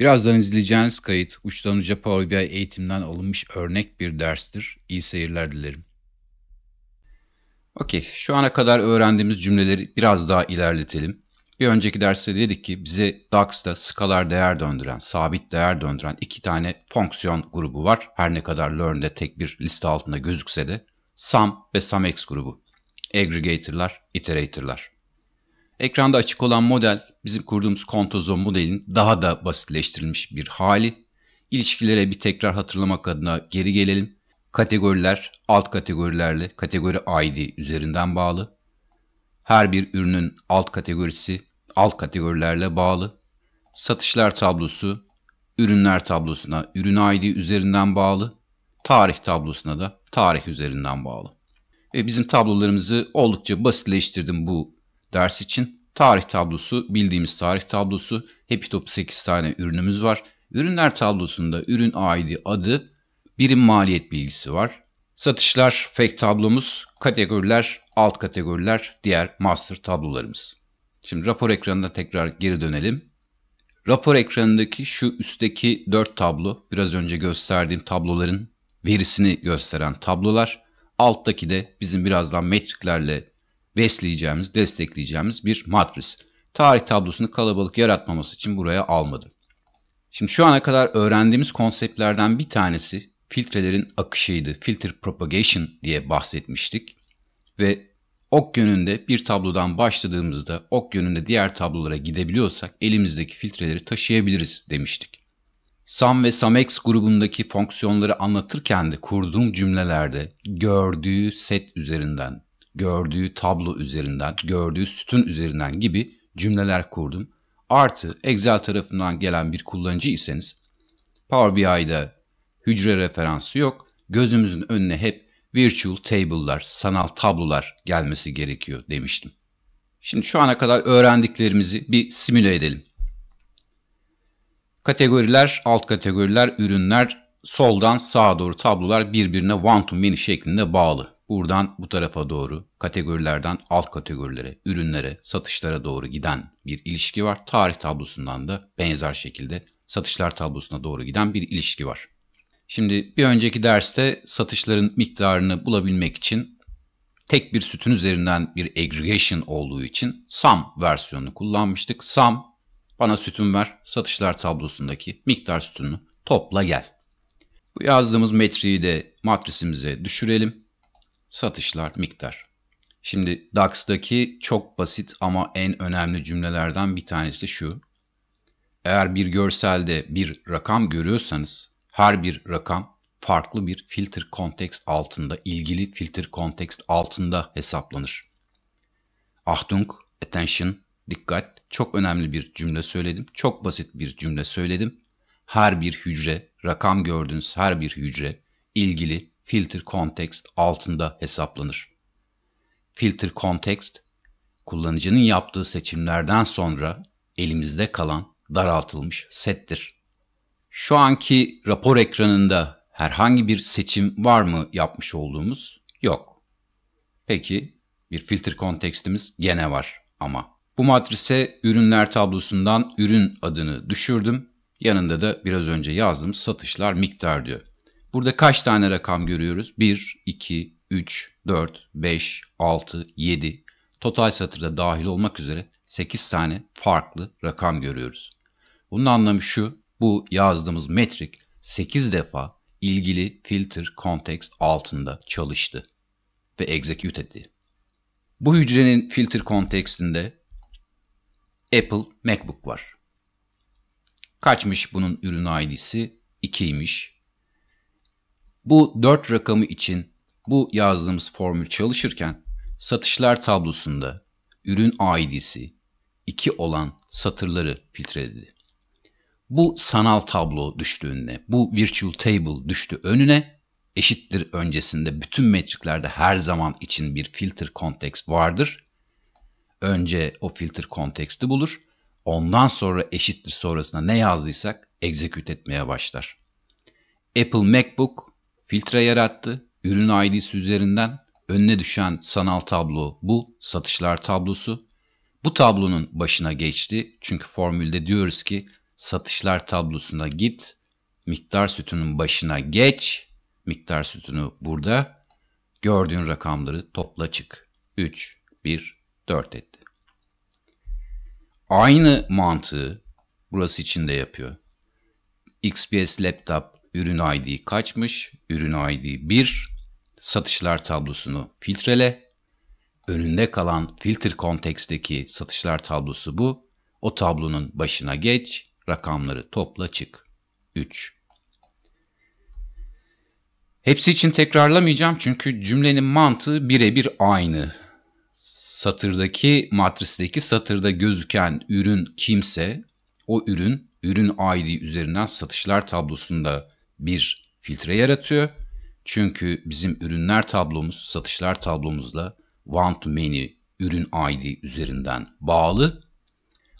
Birazdan izleyeceğiniz kayıt uçtan uca Power BI eğitimden alınmış örnek bir derstir. İyi seyirler dilerim. Okey, şu ana kadar öğrendiğimiz cümleleri biraz daha ilerletelim. Bir önceki derste dedik ki bize DAX'ta skalar değer döndüren, sabit değer döndüren iki tane fonksiyon grubu var. Her ne kadar learn'de tek bir liste altında gözükse de sum ve sumx grubu. Aggregator'lar, iterator'lar. Ekranda açık olan model bizim kurduğumuz kontozon modelin daha da basitleştirilmiş bir hali. İlişkilere bir tekrar hatırlamak adına geri gelelim. Kategoriler alt kategorilerle kategori ID üzerinden bağlı. Her bir ürünün alt kategorisi alt kategorilerle bağlı. Satışlar tablosu ürünler tablosuna ürün ID üzerinden bağlı. Tarih tablosuna da tarih üzerinden bağlı. E bizim tablolarımızı oldukça basitleştirdim bu ders için tarih tablosu, bildiğimiz tarih tablosu. Happy Top 8 tane ürünümüz var. Ürünler tablosunda ürün aidi adı, birim maliyet bilgisi var. Satışlar fake tablomuz, kategoriler, alt kategoriler, diğer master tablolarımız. Şimdi rapor ekranına tekrar geri dönelim. Rapor ekranındaki şu üstteki 4 tablo, biraz önce gösterdiğim tabloların verisini gösteren tablolar. Alttaki de bizim birazdan metriklerle besleyeceğimiz, destekleyeceğimiz bir matris. Tarih tablosunu kalabalık yaratmaması için buraya almadım. Şimdi şu ana kadar öğrendiğimiz konseptlerden bir tanesi filtrelerin akışıydı. Filter propagation diye bahsetmiştik. Ve ok yönünde bir tablodan başladığımızda ok yönünde diğer tablolara gidebiliyorsak elimizdeki filtreleri taşıyabiliriz demiştik. Sam ve Samex grubundaki fonksiyonları anlatırken de kurduğum cümlelerde gördüğü set üzerinden gördüğü tablo üzerinden, gördüğü sütun üzerinden gibi cümleler kurdum. Artı Excel tarafından gelen bir kullanıcı iseniz Power BI'de hücre referansı yok. Gözümüzün önüne hep virtual table'lar, sanal tablolar gelmesi gerekiyor demiştim. Şimdi şu ana kadar öğrendiklerimizi bir simüle edelim. Kategoriler, alt kategoriler, ürünler, soldan sağa doğru tablolar birbirine one to many şeklinde bağlı buradan bu tarafa doğru kategorilerden alt kategorilere, ürünlere, satışlara doğru giden bir ilişki var. Tarih tablosundan da benzer şekilde satışlar tablosuna doğru giden bir ilişki var. Şimdi bir önceki derste satışların miktarını bulabilmek için tek bir sütun üzerinden bir aggregation olduğu için sum versiyonunu kullanmıştık. Sum bana sütun ver, satışlar tablosundaki miktar sütununu topla gel. Bu yazdığımız metriği de matrisimize düşürelim satışlar, miktar. Şimdi DAX'daki çok basit ama en önemli cümlelerden bir tanesi şu. Eğer bir görselde bir rakam görüyorsanız her bir rakam farklı bir filter kontekst altında, ilgili filter kontekst altında hesaplanır. Achtung, attention, dikkat çok önemli bir cümle söyledim. Çok basit bir cümle söyledim. Her bir hücre, rakam gördüğünüz her bir hücre ilgili filter context altında hesaplanır. Filter context, kullanıcının yaptığı seçimlerden sonra elimizde kalan daraltılmış settir. Şu anki rapor ekranında herhangi bir seçim var mı yapmış olduğumuz? Yok. Peki bir filter kontekstimiz gene var ama. Bu matrise ürünler tablosundan ürün adını düşürdüm. Yanında da biraz önce yazdığım satışlar miktar diyor. Burada kaç tane rakam görüyoruz? 1, 2, 3, 4, 5, 6, 7. Total satırda dahil olmak üzere 8 tane farklı rakam görüyoruz. Bunun anlamı şu, bu yazdığımız metrik 8 defa ilgili filter context altında çalıştı ve execute etti. Bu hücrenin filter kontekstinde Apple MacBook var. Kaçmış bunun ürün ID'si? 2'ymiş. Bu 4 rakamı için bu yazdığımız formül çalışırken satışlar tablosunda ürün ID'si 2 olan satırları filtreledi. Bu sanal tablo düştüğünde, bu virtual table düştü önüne, eşittir öncesinde bütün metriklerde her zaman için bir filter context vardır. Önce o filter context'i bulur. Ondan sonra eşittir sonrasında ne yazdıysak execute etmeye başlar. Apple MacBook Filtre yarattı, ürün ID'si üzerinden önüne düşen sanal tablo bu, satışlar tablosu. Bu tablonun başına geçti çünkü formülde diyoruz ki satışlar tablosuna git, miktar sütunun başına geç, miktar sütunu burada, gördüğün rakamları topla çık. 3, 1, 4 etti. Aynı mantığı burası için de yapıyor. XPS Laptop ürün ID kaçmış, ürün ID 1, satışlar tablosunu filtrele. Önünde kalan filter konteksteki satışlar tablosu bu. O tablonun başına geç, rakamları topla çık. 3. Hepsi için tekrarlamayacağım çünkü cümlenin mantığı birebir aynı. Satırdaki matristeki satırda gözüken ürün kimse o ürün ürün ID üzerinden satışlar tablosunda bir filtre yaratıyor. Çünkü bizim ürünler tablomuz, satışlar tablomuzla want to many ürün ID üzerinden bağlı.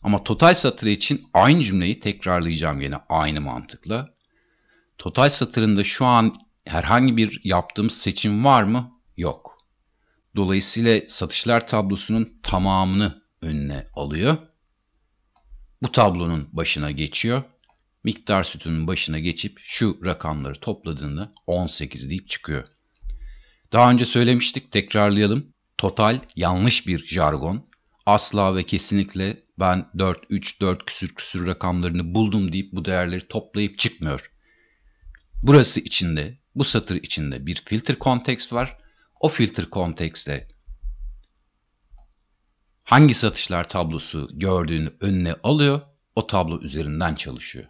Ama total satır için aynı cümleyi tekrarlayacağım yine aynı mantıkla. Total satırında şu an herhangi bir yaptığımız seçim var mı? Yok. Dolayısıyla satışlar tablosunun tamamını önüne alıyor. Bu tablonun başına geçiyor miktar sütunun başına geçip şu rakamları topladığında 18 deyip çıkıyor. Daha önce söylemiştik tekrarlayalım. Total yanlış bir jargon. Asla ve kesinlikle ben 4, 3, 4 küsür küsür rakamlarını buldum deyip bu değerleri toplayıp çıkmıyor. Burası içinde, bu satır içinde bir filter kontekst var. O filter kontekste hangi satışlar tablosu gördüğünü önüne alıyor, o tablo üzerinden çalışıyor.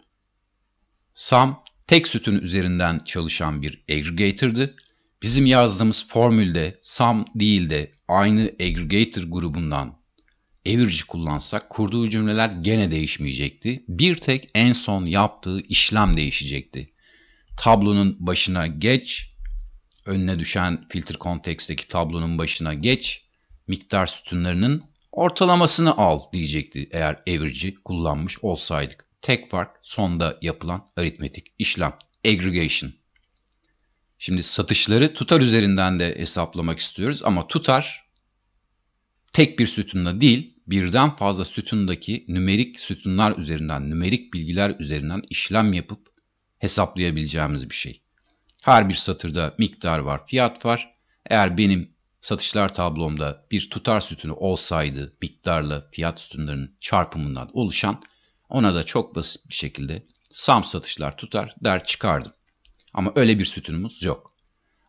Sam tek sütun üzerinden çalışan bir aggregator'dı. Bizim yazdığımız formülde Sam değil de aynı aggregator grubundan average kullansak kurduğu cümleler gene değişmeyecekti. Bir tek en son yaptığı işlem değişecekti. Tablonun başına geç, önüne düşen filter konteksteki tablonun başına geç, miktar sütunlarının ortalamasını al diyecekti eğer average'i kullanmış olsaydık. Tek fark sonda yapılan aritmetik işlem. Aggregation. Şimdi satışları tutar üzerinden de hesaplamak istiyoruz ama tutar tek bir sütunda değil birden fazla sütundaki nümerik sütunlar üzerinden, nümerik bilgiler üzerinden işlem yapıp hesaplayabileceğimiz bir şey. Her bir satırda miktar var, fiyat var. Eğer benim satışlar tablomda bir tutar sütunu olsaydı miktarla fiyat sütunlarının çarpımından oluşan ona da çok basit bir şekilde sam satışlar tutar der çıkardım. Ama öyle bir sütunumuz yok.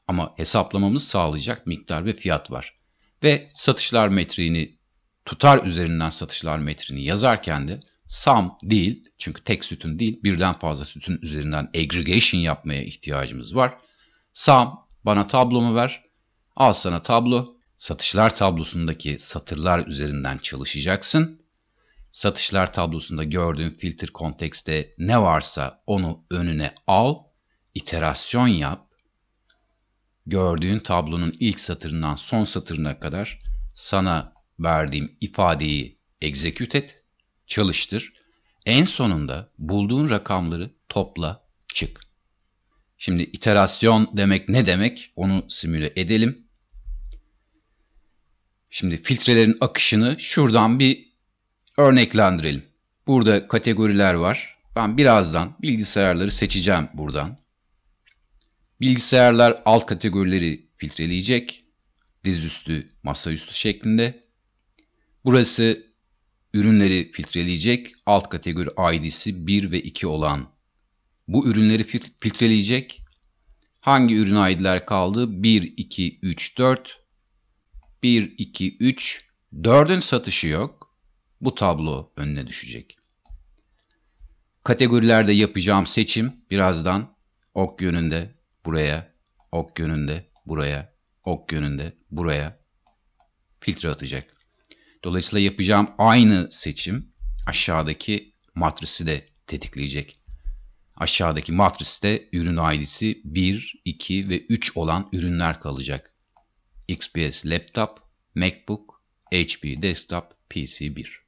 Ama hesaplamamız sağlayacak miktar ve fiyat var. Ve satışlar metriğini tutar üzerinden satışlar metrini yazarken de sam değil çünkü tek sütun değil birden fazla sütun üzerinden aggregation yapmaya ihtiyacımız var. Sam bana tablomu ver. Al sana tablo. Satışlar tablosundaki satırlar üzerinden çalışacaksın satışlar tablosunda gördüğün filter kontekste ne varsa onu önüne al, iterasyon yap, gördüğün tablonun ilk satırından son satırına kadar sana verdiğim ifadeyi execute et, çalıştır. En sonunda bulduğun rakamları topla, çık. Şimdi iterasyon demek ne demek? Onu simüle edelim. Şimdi filtrelerin akışını şuradan bir Örneklendirelim. Burada kategoriler var. Ben birazdan bilgisayarları seçeceğim buradan. Bilgisayarlar alt kategorileri filtreleyecek. Dizüstü, masaüstü şeklinde. Burası ürünleri filtreleyecek. Alt kategori ID'si 1 ve 2 olan bu ürünleri filtreleyecek. Hangi ürün ID'ler kaldı? 1, 2, 3, 4. 1, 2, 3. 4'ün satışı yok bu tablo önüne düşecek. Kategorilerde yapacağım seçim birazdan ok yönünde buraya, ok yönünde buraya, ok yönünde buraya filtre atacak. Dolayısıyla yapacağım aynı seçim aşağıdaki matrisi de tetikleyecek. Aşağıdaki matriste ürün ID'si 1, 2 ve 3 olan ürünler kalacak. XPS Laptop, MacBook, HP Desktop, PC 1.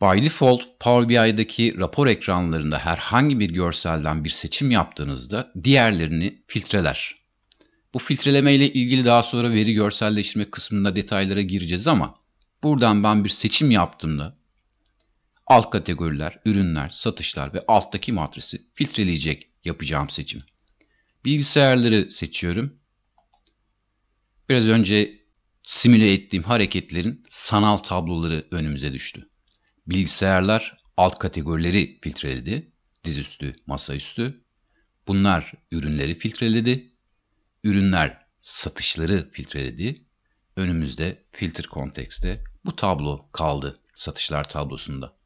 By default Power BI'deki rapor ekranlarında herhangi bir görselden bir seçim yaptığınızda diğerlerini filtreler. Bu filtreleme ile ilgili daha sonra veri görselleştirme kısmında detaylara gireceğiz ama buradan ben bir seçim yaptığımda alt kategoriler, ürünler, satışlar ve alttaki matrisi filtreleyecek yapacağım seçim. Bilgisayarları seçiyorum. Biraz önce simüle ettiğim hareketlerin sanal tabloları önümüze düştü. Bilgisayarlar alt kategorileri filtreledi. Dizüstü, masaüstü. Bunlar ürünleri filtreledi. Ürünler satışları filtreledi. Önümüzde filter kontekste bu tablo kaldı satışlar tablosunda.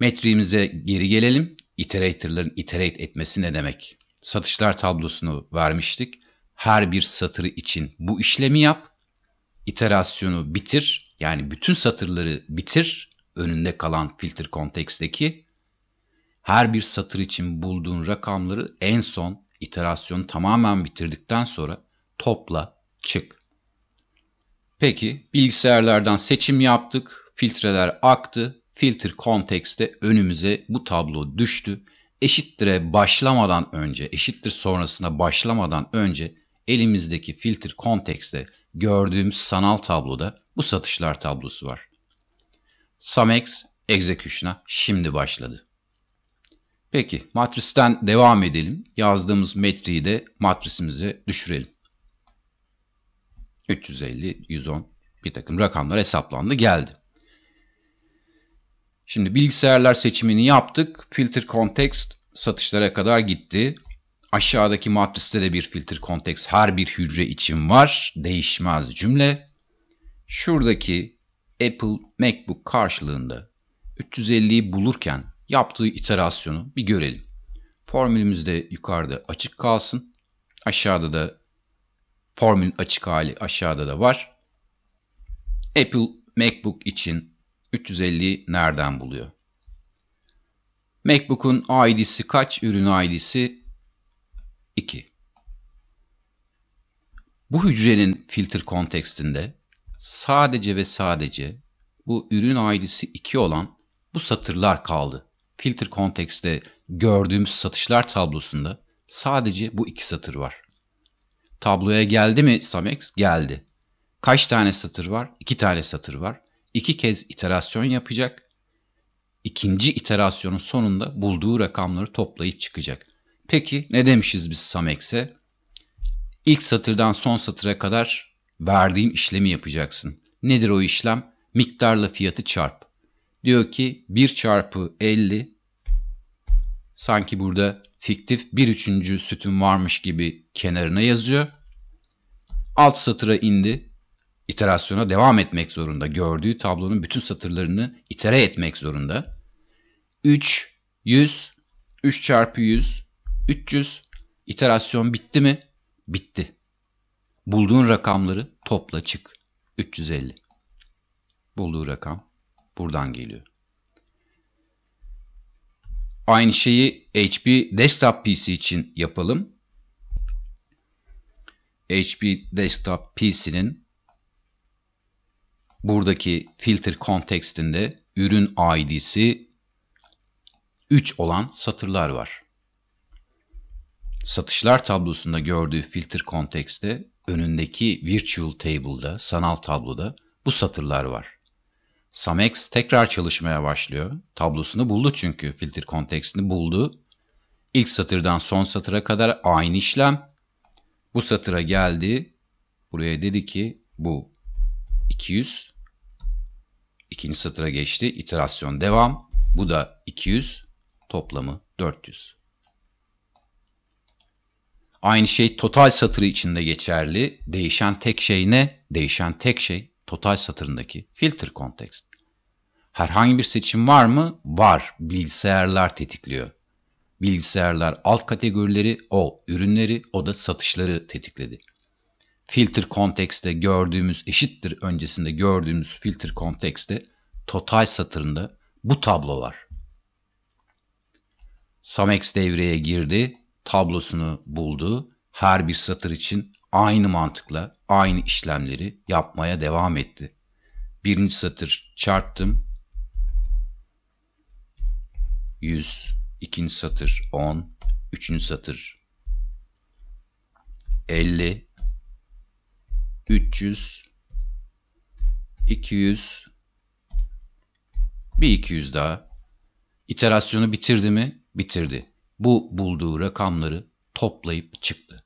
Metriğimize geri gelelim. Iterator'ların iterate etmesi ne demek? Satışlar tablosunu vermiştik. Her bir satırı için bu işlemi yap. iterasyonu bitir yani bütün satırları bitir, önünde kalan filter konteksteki her bir satır için bulduğun rakamları en son iterasyonu tamamen bitirdikten sonra topla, çık. Peki bilgisayarlardan seçim yaptık, filtreler aktı, filter kontekste önümüze bu tablo düştü. Eşittire başlamadan önce, eşittir sonrasına başlamadan önce elimizdeki filter kontekste gördüğümüz sanal tabloda bu satışlar tablosu var. Samex Execution'a şimdi başladı. Peki matristen devam edelim. Yazdığımız metriği de matrisimize düşürelim. 350, 110 bir takım rakamlar hesaplandı geldi. Şimdi bilgisayarlar seçimini yaptık. Filter context satışlara kadar gitti. Aşağıdaki matriste de bir filter context her bir hücre için var. Değişmez cümle. Şuradaki Apple MacBook karşılığında 350'yi bulurken yaptığı iterasyonu bir görelim. Formülümüz de yukarıda açık kalsın. Aşağıda da formülün açık hali aşağıda da var. Apple MacBook için 350'yi nereden buluyor? MacBook'un ID'si kaç? Ürün ID'si 2. Bu hücrenin filter kontekstinde sadece ve sadece bu ürün aidisi 2 olan bu satırlar kaldı. Filter kontekste gördüğümüz satışlar tablosunda sadece bu iki satır var. Tabloya geldi mi Samex? Geldi. Kaç tane satır var? İki tane satır var. İki kez iterasyon yapacak. İkinci iterasyonun sonunda bulduğu rakamları toplayıp çıkacak. Peki ne demişiz biz Samex'e? İlk satırdan son satıra kadar verdiğim işlemi yapacaksın. Nedir o işlem? Miktarla fiyatı çarp. Diyor ki 1 çarpı 50 sanki burada fiktif bir üçüncü sütun varmış gibi kenarına yazıyor. Alt satıra indi. İterasyona devam etmek zorunda. Gördüğü tablonun bütün satırlarını itere etmek zorunda. 3, 100, 3 çarpı 100, 300. İterasyon bitti mi? Bitti. Bulduğun rakamları topla çık. 350. Bulduğu rakam buradan geliyor. Aynı şeyi HP desktop PC için yapalım. HP desktop PC'nin buradaki filter kontekstinde ürün ID'si 3 olan satırlar var. Satışlar tablosunda gördüğü filter kontekste önündeki Virtual Table'da, sanal tabloda bu satırlar var. Samex tekrar çalışmaya başlıyor. Tablosunu buldu çünkü, filter kontekstini buldu. İlk satırdan son satıra kadar aynı işlem. Bu satıra geldi. Buraya dedi ki bu 200. İkinci satıra geçti. İterasyon devam. Bu da 200. Toplamı 400. Aynı şey total satırı içinde geçerli. Değişen tek şey ne? Değişen tek şey total satırındaki filter kontekst. Herhangi bir seçim var mı? Var. Bilgisayarlar tetikliyor. Bilgisayarlar alt kategorileri, o ürünleri, o da satışları tetikledi. Filter kontekste gördüğümüz eşittir öncesinde gördüğümüz filter kontekste total satırında bu tablo var. Samex devreye girdi tablosunu buldu. Her bir satır için aynı mantıkla aynı işlemleri yapmaya devam etti. Birinci satır çarptım. 100, ikinci satır 10, üçüncü satır 50, 300, 200, bir 200 daha. İterasyonu bitirdi mi? Bitirdi bu bulduğu rakamları toplayıp çıktı.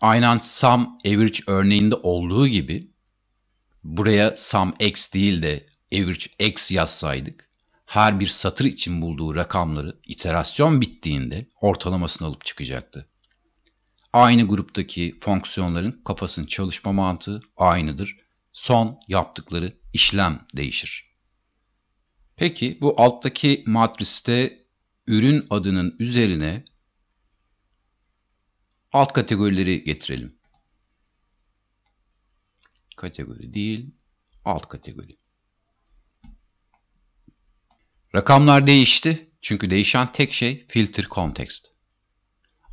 Aynen sum average örneğinde olduğu gibi buraya sum x değil de average x yazsaydık her bir satır için bulduğu rakamları iterasyon bittiğinde ortalamasını alıp çıkacaktı. Aynı gruptaki fonksiyonların kafasının çalışma mantığı aynıdır. Son yaptıkları işlem değişir. Peki bu alttaki matriste ürün adının üzerine alt kategorileri getirelim. Kategori değil, alt kategori. Rakamlar değişti çünkü değişen tek şey filter context.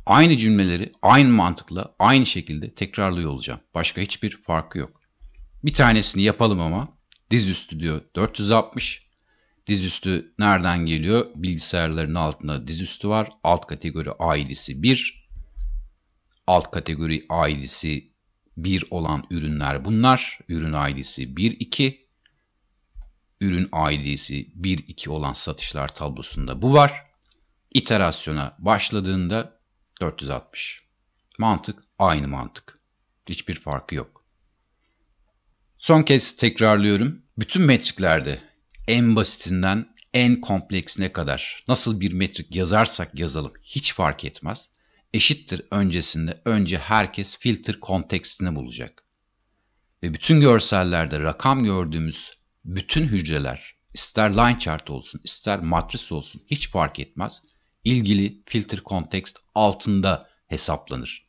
Aynı cümleleri aynı mantıkla aynı şekilde tekrarlıyor olacağım. Başka hiçbir farkı yok. Bir tanesini yapalım ama dizüstü diyor 460, Dizüstü nereden geliyor? Bilgisayarların altında dizüstü var. Alt kategori ailesi 1. Alt kategori ailesi 1 olan ürünler bunlar. Ürün ailesi 1 2. Ürün ailesi 1 2 olan satışlar tablosunda bu var. İterasyona başladığında 460. Mantık aynı mantık. Hiçbir farkı yok. Son kez tekrarlıyorum. Bütün metriklerde en basitinden en kompleksine kadar nasıl bir metrik yazarsak yazalım hiç fark etmez. Eşittir öncesinde önce herkes filter kontekstini bulacak. Ve bütün görsellerde rakam gördüğümüz bütün hücreler ister line chart olsun ister matris olsun hiç fark etmez. Ilgili filter kontekst altında hesaplanır.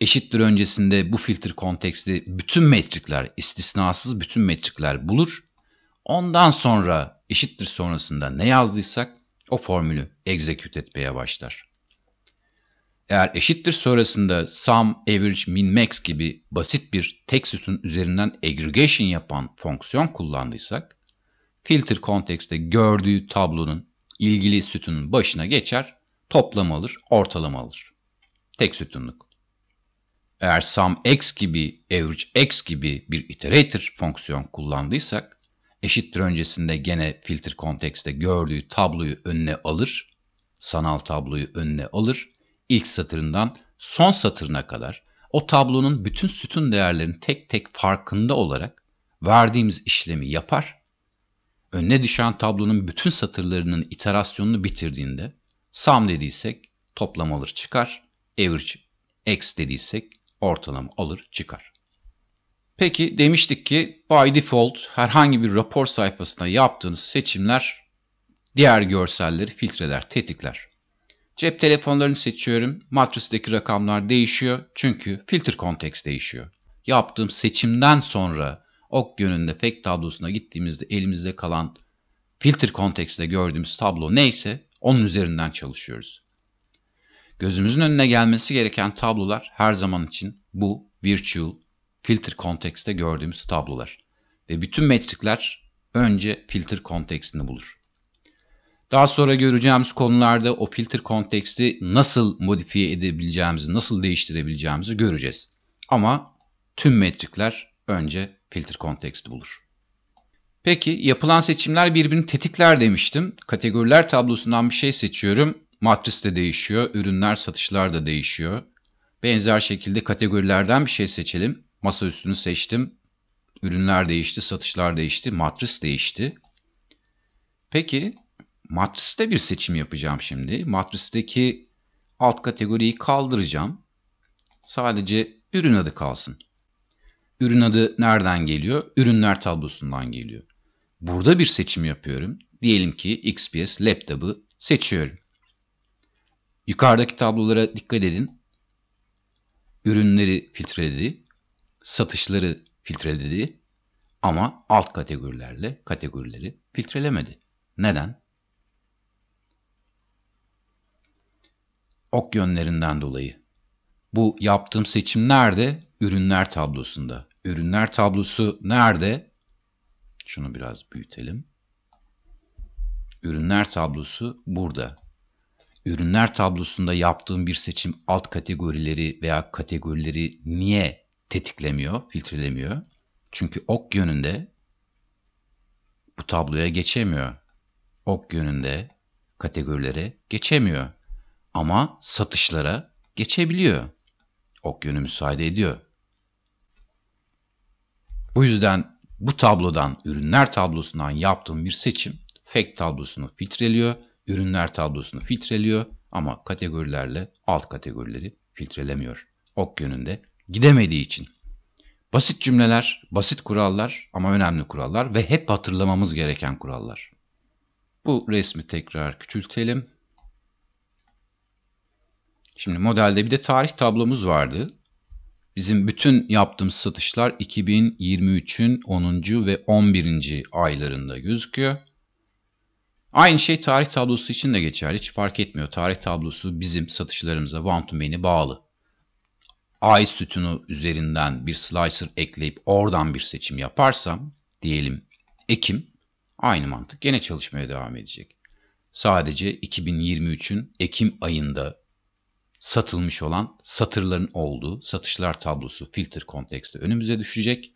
Eşittir öncesinde bu filter konteksti bütün metrikler istisnasız bütün metrikler bulur Ondan sonra eşittir sonrasında ne yazdıysak o formülü execute etmeye başlar. Eğer eşittir sonrasında sum, average, min, max gibi basit bir tek sütun üzerinden aggregation yapan fonksiyon kullandıysak, filter kontekste gördüğü tablonun ilgili sütunun başına geçer, toplam alır, ortalama alır. Tek sütunluk. Eğer sum x gibi, average x gibi bir iterator fonksiyon kullandıysak, eşittir öncesinde gene filter kontekste gördüğü tabloyu önüne alır. Sanal tabloyu önüne alır. İlk satırından son satırına kadar o tablonun bütün sütun değerlerinin tek tek farkında olarak verdiğimiz işlemi yapar. Önüne düşen tablonun bütün satırlarının iterasyonunu bitirdiğinde sum dediysek toplam alır çıkar, average x dediysek ortalama alır çıkar. Peki demiştik ki by default herhangi bir rapor sayfasında yaptığınız seçimler diğer görselleri filtreler, tetikler. Cep telefonlarını seçiyorum. Matrisdeki rakamlar değişiyor çünkü filter konteks değişiyor. Yaptığım seçimden sonra ok yönünde fake tablosuna gittiğimizde elimizde kalan filter kontekste gördüğümüz tablo neyse onun üzerinden çalışıyoruz. Gözümüzün önüne gelmesi gereken tablolar her zaman için bu virtual filter kontekste gördüğümüz tablolar. Ve bütün metrikler önce filter kontekstini bulur. Daha sonra göreceğimiz konularda o filter konteksti nasıl modifiye edebileceğimizi, nasıl değiştirebileceğimizi göreceğiz. Ama tüm metrikler önce filter konteksti bulur. Peki yapılan seçimler birbirini tetikler demiştim. Kategoriler tablosundan bir şey seçiyorum. Matris de değişiyor, ürünler satışlar da değişiyor. Benzer şekilde kategorilerden bir şey seçelim üstünü seçtim. Ürünler değişti, satışlar değişti, matris değişti. Peki matriste bir seçim yapacağım şimdi. Matristeki alt kategoriyi kaldıracağım. Sadece ürün adı kalsın. Ürün adı nereden geliyor? Ürünler tablosundan geliyor. Burada bir seçim yapıyorum. Diyelim ki XPS laptop'ı seçiyorum. Yukarıdaki tablolara dikkat edin. Ürünleri filtreledi satışları filtreledi ama alt kategorilerle kategorileri filtrelemedi. Neden? Ok yönlerinden dolayı. Bu yaptığım seçim nerede? Ürünler tablosunda. Ürünler tablosu nerede? Şunu biraz büyütelim. Ürünler tablosu burada. Ürünler tablosunda yaptığım bir seçim alt kategorileri veya kategorileri niye tetiklemiyor, filtrelemiyor. Çünkü ok yönünde bu tabloya geçemiyor. Ok yönünde kategorilere geçemiyor. Ama satışlara geçebiliyor. Ok yönü müsaade ediyor. Bu yüzden bu tablodan, ürünler tablosundan yaptığım bir seçim fake tablosunu filtreliyor, ürünler tablosunu filtreliyor ama kategorilerle alt kategorileri filtrelemiyor. Ok yönünde gidemediği için. Basit cümleler, basit kurallar ama önemli kurallar ve hep hatırlamamız gereken kurallar. Bu resmi tekrar küçültelim. Şimdi modelde bir de tarih tablomuz vardı. Bizim bütün yaptığımız satışlar 2023'ün 10. ve 11. aylarında gözüküyor. Aynı şey tarih tablosu için de geçerli. Hiç fark etmiyor. Tarih tablosu bizim satışlarımıza one to many'e bağlı ay sütunu üzerinden bir slicer ekleyip oradan bir seçim yaparsam diyelim Ekim aynı mantık gene çalışmaya devam edecek. Sadece 2023'ün Ekim ayında satılmış olan satırların olduğu satışlar tablosu filter kontekste önümüze düşecek.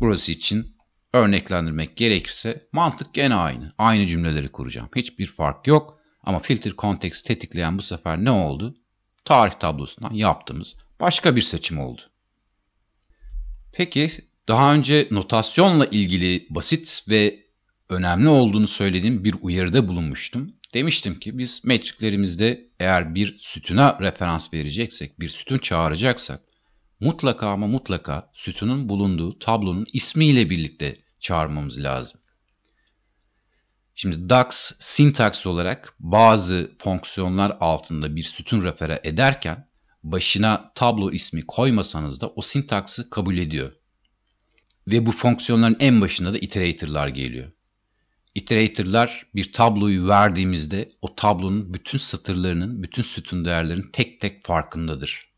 Burası için örneklendirmek gerekirse mantık gene aynı. Aynı cümleleri kuracağım. Hiçbir fark yok ama filter konteks tetikleyen bu sefer ne oldu? tarih tablosundan yaptığımız başka bir seçim oldu. Peki daha önce notasyonla ilgili basit ve önemli olduğunu söylediğim bir uyarıda bulunmuştum. Demiştim ki biz metriklerimizde eğer bir sütuna referans vereceksek, bir sütun çağıracaksak mutlaka ama mutlaka sütunun bulunduğu tablonun ismiyle birlikte çağırmamız lazım. Şimdi DAX sintaks olarak bazı fonksiyonlar altında bir sütun refere ederken başına tablo ismi koymasanız da o sintaksı kabul ediyor. Ve bu fonksiyonların en başında da iterator'lar geliyor. Iterator'lar bir tabloyu verdiğimizde o tablonun bütün satırlarının, bütün sütun değerlerinin tek tek farkındadır.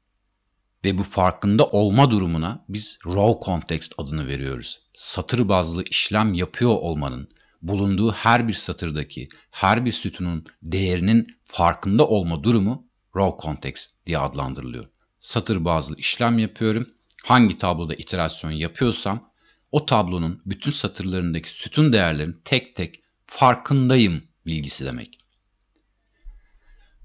Ve bu farkında olma durumuna biz row context adını veriyoruz. Satır bazlı işlem yapıyor olmanın, bulunduğu her bir satırdaki, her bir sütunun değerinin farkında olma durumu raw context diye adlandırılıyor. Satır bazlı işlem yapıyorum. Hangi tabloda iterasyon yapıyorsam o tablonun bütün satırlarındaki sütun değerlerin tek tek farkındayım bilgisi demek.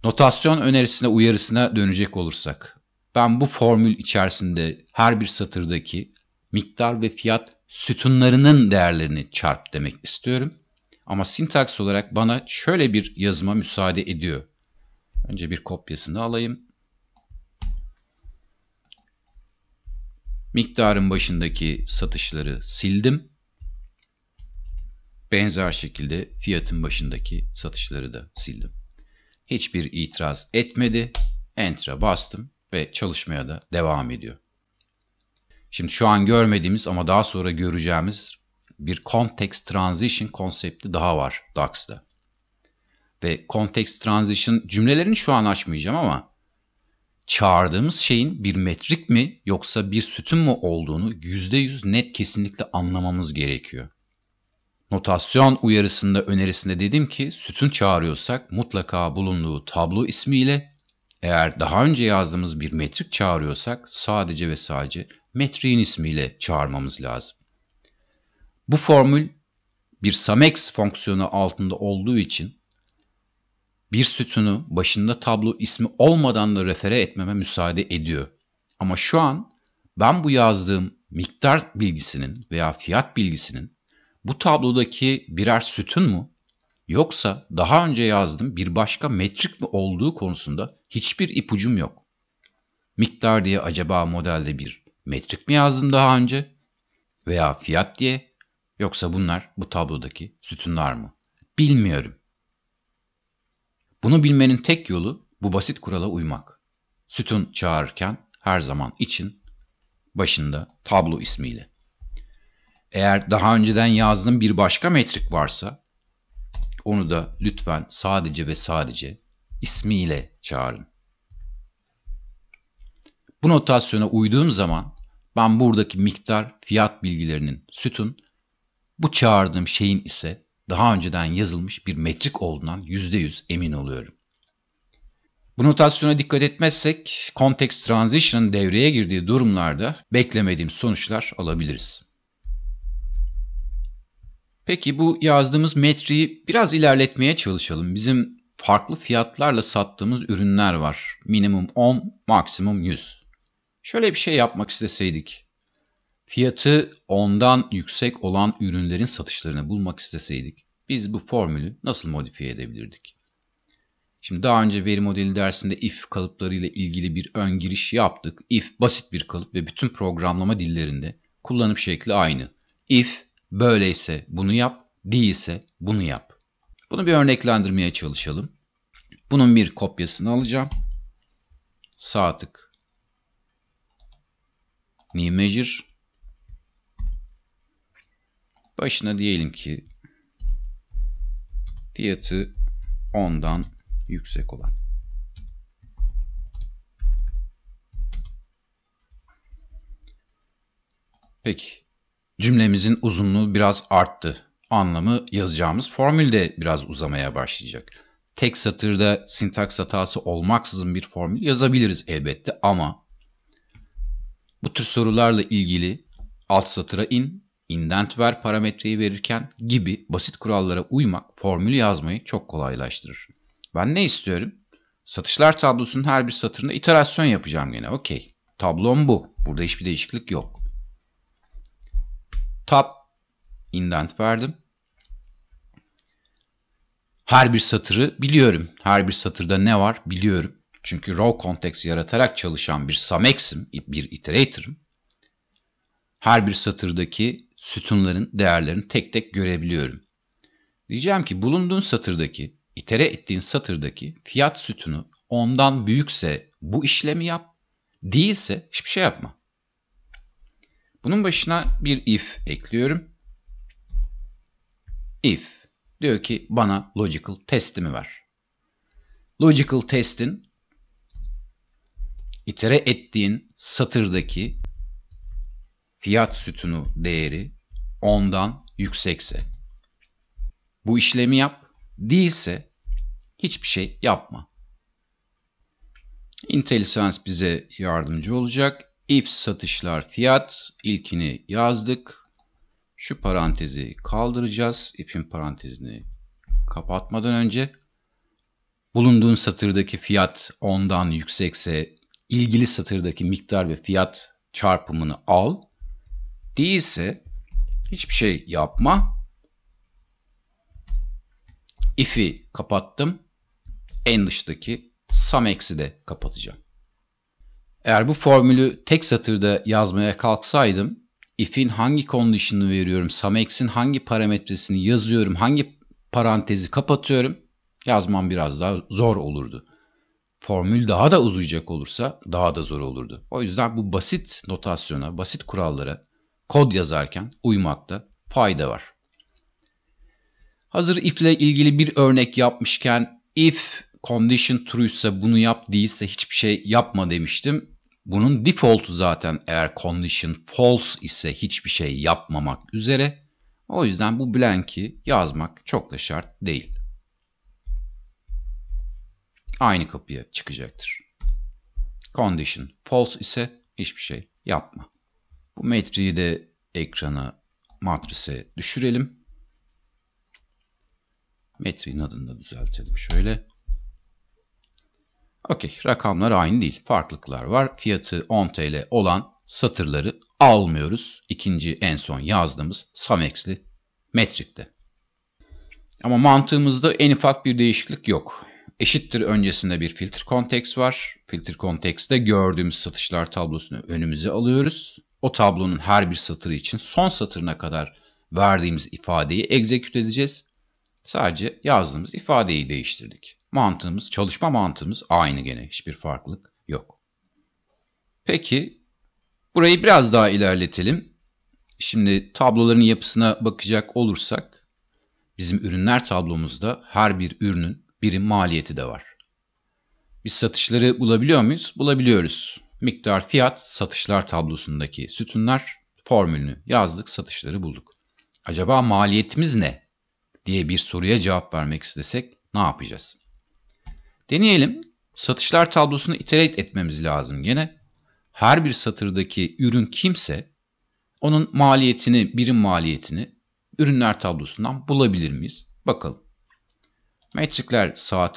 Notasyon önerisine uyarısına dönecek olursak ben bu formül içerisinde her bir satırdaki miktar ve fiyat sütunlarının değerlerini çarp demek istiyorum. Ama sintaks olarak bana şöyle bir yazıma müsaade ediyor. Önce bir kopyasını alayım. Miktarın başındaki satışları sildim. Benzer şekilde fiyatın başındaki satışları da sildim. Hiçbir itiraz etmedi. Enter'a bastım ve çalışmaya da devam ediyor. Şimdi şu an görmediğimiz ama daha sonra göreceğimiz bir context transition konsepti daha var DAX'da. Ve context transition cümlelerini şu an açmayacağım ama çağırdığımız şeyin bir metrik mi yoksa bir sütun mu olduğunu %100 net kesinlikle anlamamız gerekiyor. Notasyon uyarısında önerisinde dedim ki sütun çağırıyorsak mutlaka bulunduğu tablo ismiyle eğer daha önce yazdığımız bir metrik çağırıyorsak sadece ve sadece metriğin ismiyle çağırmamız lazım. Bu formül bir samex fonksiyonu altında olduğu için bir sütunu başında tablo ismi olmadan da refere etmeme müsaade ediyor. Ama şu an ben bu yazdığım miktar bilgisinin veya fiyat bilgisinin bu tablodaki birer sütun mu Yoksa daha önce yazdım bir başka metrik mi olduğu konusunda hiçbir ipucum yok. Miktar diye acaba modelde bir metrik mi yazdım daha önce? Veya fiyat diye? Yoksa bunlar bu tablodaki sütunlar mı? Bilmiyorum. Bunu bilmenin tek yolu bu basit kurala uymak. Sütun çağırırken her zaman için başında tablo ismiyle. Eğer daha önceden yazdığım bir başka metrik varsa onu da lütfen sadece ve sadece ismiyle çağırın. Bu notasyona uyduğum zaman ben buradaki miktar fiyat bilgilerinin sütun, bu çağırdığım şeyin ise daha önceden yazılmış bir metrik olduğundan %100 emin oluyorum. Bu notasyona dikkat etmezsek context transition'ın devreye girdiği durumlarda beklemediğim sonuçlar alabiliriz. Peki bu yazdığımız metriyi biraz ilerletmeye çalışalım. Bizim farklı fiyatlarla sattığımız ürünler var. Minimum 10, maksimum 100. Şöyle bir şey yapmak isteseydik. Fiyatı 10'dan yüksek olan ürünlerin satışlarını bulmak isteseydik biz bu formülü nasıl modifiye edebilirdik? Şimdi daha önce veri modeli dersinde if kalıplarıyla ilgili bir ön giriş yaptık. If basit bir kalıp ve bütün programlama dillerinde kullanım şekli aynı. If Böyleyse bunu yap, değilse bunu yap. Bunu bir örneklendirmeye çalışalım. Bunun bir kopyasını alacağım. Sağ tık. New Measure. Başına diyelim ki fiyatı 10'dan yüksek olan. Peki. Cümlemizin uzunluğu biraz arttı. Anlamı yazacağımız formül de biraz uzamaya başlayacak. Tek satırda sintaks hatası olmaksızın bir formül yazabiliriz elbette ama bu tür sorularla ilgili alt satıra in, indent ver parametreyi verirken gibi basit kurallara uymak formülü yazmayı çok kolaylaştırır. Ben ne istiyorum? Satışlar tablosunun her bir satırında iterasyon yapacağım yine. Okey. Tablom bu. Burada hiçbir değişiklik yok tab indent verdim. Her bir satırı biliyorum. Her bir satırda ne var biliyorum. Çünkü row context yaratarak çalışan bir samex'im, bir iterator'ım. Her bir satırdaki sütunların değerlerini tek tek görebiliyorum. Diyeceğim ki bulunduğun satırdaki, itere ettiğin satırdaki fiyat sütunu ondan büyükse bu işlemi yap, değilse hiçbir şey yapma. Bunun başına bir if ekliyorum. If diyor ki bana logical testimi ver. Logical testin itere ettiğin satırdaki fiyat sütunu değeri 10'dan yüksekse bu işlemi yap. Değilse hiçbir şey yapma. IntelliSense bize yardımcı olacak if satışlar fiyat ilkini yazdık. Şu parantezi kaldıracağız. If'in parantezini kapatmadan önce bulunduğun satırdaki fiyat ondan yüksekse ilgili satırdaki miktar ve fiyat çarpımını al. Değilse hiçbir şey yapma. If'i kapattım. En dıştaki sum eksi de kapatacağım. Eğer bu formülü tek satırda yazmaya kalksaydım if'in hangi condition'ını veriyorum, samex'in hangi parametresini yazıyorum, hangi parantezi kapatıyorum yazmam biraz daha zor olurdu. Formül daha da uzayacak olursa daha da zor olurdu. O yüzden bu basit notasyona, basit kurallara kod yazarken uymakta fayda var. Hazır if ile ilgili bir örnek yapmışken if condition true ise bunu yap değilse hiçbir şey yapma demiştim. Bunun default zaten eğer condition false ise hiçbir şey yapmamak üzere. O yüzden bu blank'i yazmak çok da şart değil. Aynı kapıya çıkacaktır. Condition false ise hiçbir şey yapma. Bu metriği de ekrana matrise düşürelim. Metrin adını da düzeltelim şöyle. Okey rakamlar aynı değil. Farklılıklar var. Fiyatı 10 TL olan satırları almıyoruz. İkinci en son yazdığımız Samex'li metrikte. Ama mantığımızda en ufak bir değişiklik yok. Eşittir öncesinde bir filtre konteks var. Filtre kontekste gördüğümüz satışlar tablosunu önümüze alıyoruz. O tablonun her bir satırı için son satırına kadar verdiğimiz ifadeyi execute edeceğiz. Sadece yazdığımız ifadeyi değiştirdik. Mantığımız, çalışma mantığımız aynı gene. Hiçbir farklılık yok. Peki burayı biraz daha ilerletelim. Şimdi tabloların yapısına bakacak olursak bizim ürünler tablomuzda her bir ürünün birim maliyeti de var. Biz satışları bulabiliyor muyuz? Bulabiliyoruz. Miktar, fiyat, satışlar tablosundaki sütunlar formülünü yazdık, satışları bulduk. Acaba maliyetimiz ne diye bir soruya cevap vermek istesek ne yapacağız? Deneyelim. Satışlar tablosunu iterate etmemiz lazım gene. Her bir satırdaki ürün kimse onun maliyetini, birim maliyetini ürünler tablosundan bulabilir miyiz? Bakalım. Metrikler sağ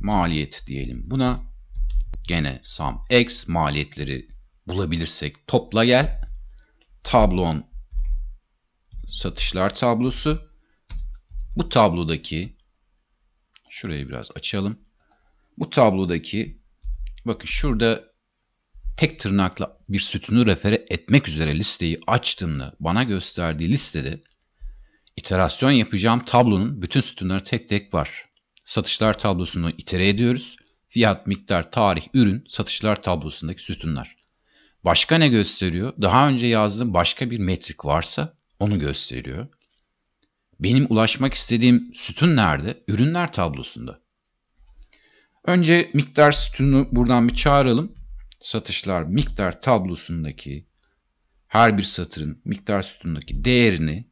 Maliyet diyelim buna. Gene sum x maliyetleri bulabilirsek topla gel. Tablon satışlar tablosu. Bu tablodaki şurayı biraz açalım. Bu tablodaki bakın şurada tek tırnakla bir sütunu refere etmek üzere listeyi açtığımda bana gösterdiği listede iterasyon yapacağım tablonun bütün sütunları tek tek var. Satışlar tablosunu itere ediyoruz. Fiyat, miktar, tarih, ürün, satışlar tablosundaki sütunlar. Başka ne gösteriyor? Daha önce yazdığım başka bir metrik varsa onu gösteriyor benim ulaşmak istediğim sütun nerede? Ürünler tablosunda. Önce miktar sütunu buradan bir çağıralım. Satışlar miktar tablosundaki her bir satırın miktar sütunundaki değerini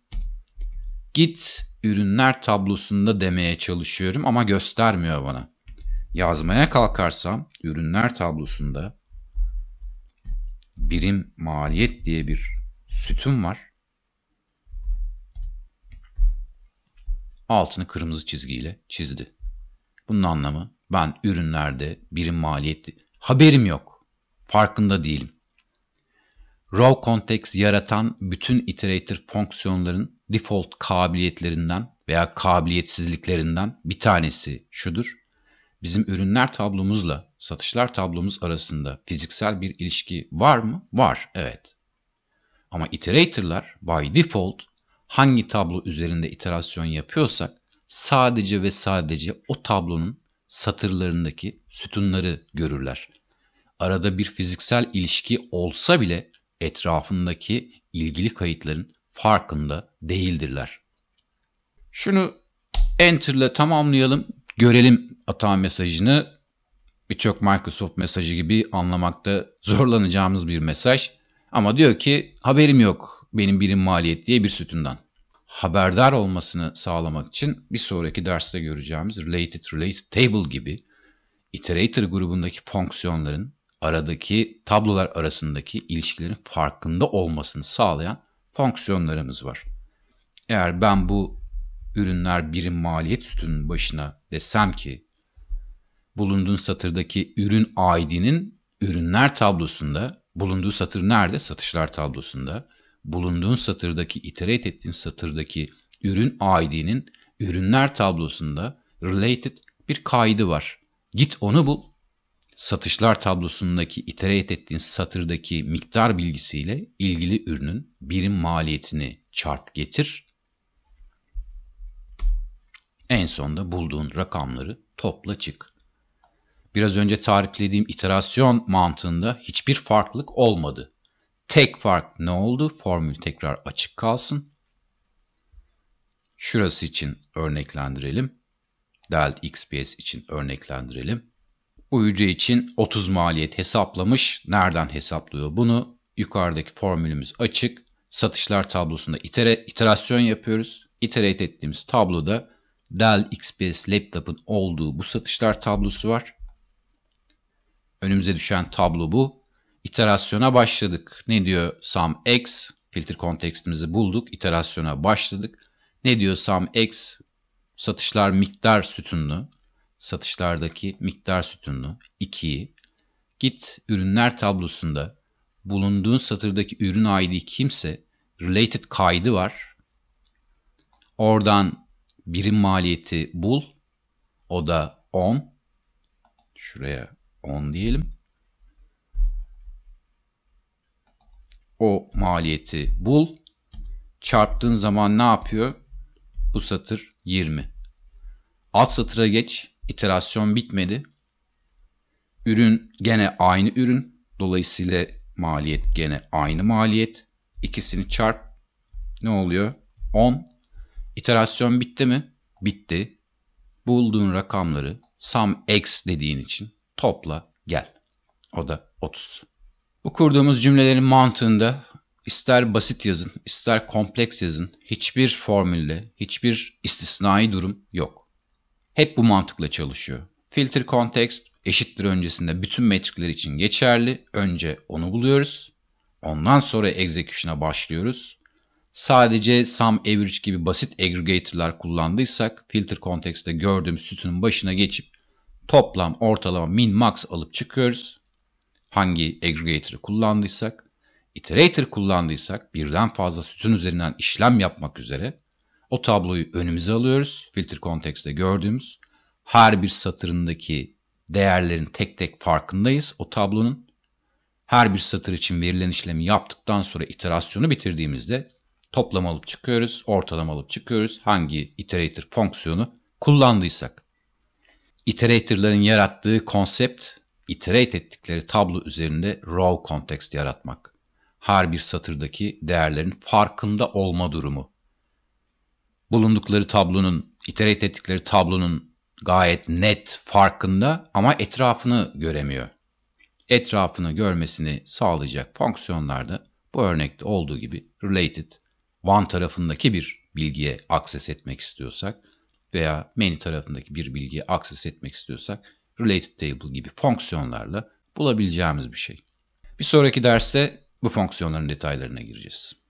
git ürünler tablosunda demeye çalışıyorum ama göstermiyor bana. Yazmaya kalkarsam ürünler tablosunda birim maliyet diye bir sütun var. altını kırmızı çizgiyle çizdi. Bunun anlamı ben ürünlerde birim maliyeti haberim yok. Farkında değilim. Raw Context yaratan bütün iterator fonksiyonların default kabiliyetlerinden veya kabiliyetsizliklerinden bir tanesi şudur. Bizim ürünler tablomuzla satışlar tablomuz arasında fiziksel bir ilişki var mı? Var, evet. Ama iteratorlar by default hangi tablo üzerinde iterasyon yapıyorsak sadece ve sadece o tablonun satırlarındaki sütunları görürler. Arada bir fiziksel ilişki olsa bile etrafındaki ilgili kayıtların farkında değildirler. Şunu Enter ile tamamlayalım, görelim hata mesajını. Birçok Microsoft mesajı gibi anlamakta zorlanacağımız bir mesaj. Ama diyor ki haberim yok benim birim maliyet diye bir sütundan. Haberdar olmasını sağlamak için bir sonraki derste göreceğimiz related related table gibi iterator grubundaki fonksiyonların aradaki tablolar arasındaki ilişkilerin farkında olmasını sağlayan fonksiyonlarımız var. Eğer ben bu ürünler birim maliyet sütunun başına desem ki bulunduğun satırdaki ürün ID'nin ürünler tablosunda bulunduğu satır nerede? Satışlar tablosunda bulunduğun satırdaki, iterate ettiğin satırdaki ürün ID'nin ürünler tablosunda related bir kaydı var. Git onu bul. Satışlar tablosundaki iterate ettiğin satırdaki miktar bilgisiyle ilgili ürünün birim maliyetini çarp getir. En sonda bulduğun rakamları topla çık. Biraz önce tariflediğim iterasyon mantığında hiçbir farklılık olmadı. Tek fark ne oldu? Formül tekrar açık kalsın. Şurası için örneklendirelim. Del XPS için örneklendirelim. Bu hücre için 30 maliyet hesaplamış. Nereden hesaplıyor bunu? Yukarıdaki formülümüz açık. Satışlar tablosunda itere, iterasyon yapıyoruz. İterate ettiğimiz tabloda Dell XPS laptop'un olduğu bu satışlar tablosu var. Önümüze düşen tablo bu iterasyona başladık. Ne diyor sum x? Filtre kontekstimizi bulduk. İterasyona başladık. Ne diyor sum x? Satışlar miktar sütunlu. Satışlardaki miktar sütunlu 2'yi. Git ürünler tablosunda bulunduğun satırdaki ürün ID kimse related kaydı var. Oradan birim maliyeti bul. O da 10. Şuraya 10 diyelim. o maliyeti bul. Çarptığın zaman ne yapıyor? Bu satır 20. Alt satıra geç. İterasyon bitmedi. Ürün gene aynı ürün. Dolayısıyla maliyet gene aynı maliyet. İkisini çarp. Ne oluyor? 10. İterasyon bitti mi? Bitti. Bulduğun rakamları sum x dediğin için topla gel. O da 30. Bu kurduğumuz cümlelerin mantığında ister basit yazın, ister kompleks yazın, hiçbir formülle, hiçbir istisnai durum yok. Hep bu mantıkla çalışıyor. Filter context eşittir öncesinde bütün metrikler için geçerli. Önce onu buluyoruz. Ondan sonra execution'a başlıyoruz. Sadece sum average gibi basit aggregator'lar kullandıysak filter context'te gördüğümüz sütunun başına geçip toplam ortalama min max alıp çıkıyoruz hangi aggregator'ı kullandıysak, iterator kullandıysak birden fazla sütun üzerinden işlem yapmak üzere o tabloyu önümüze alıyoruz. Filter kontekste gördüğümüz her bir satırındaki değerlerin tek tek farkındayız o tablonun. Her bir satır için verilen işlemi yaptıktan sonra iterasyonu bitirdiğimizde toplam alıp çıkıyoruz, ortalama alıp çıkıyoruz. Hangi iterator fonksiyonu kullandıysak. Iterator'ların yarattığı konsept iterate ettikleri tablo üzerinde raw kontekst yaratmak. Her bir satırdaki değerlerin farkında olma durumu. Bulundukları tablonun, iterate ettikleri tablonun gayet net farkında ama etrafını göremiyor. Etrafını görmesini sağlayacak fonksiyonlarda bu örnekte olduğu gibi related, one tarafındaki bir bilgiye akses etmek istiyorsak veya many tarafındaki bir bilgiye akses etmek istiyorsak related table gibi fonksiyonlarla bulabileceğimiz bir şey. Bir sonraki derste bu fonksiyonların detaylarına gireceğiz.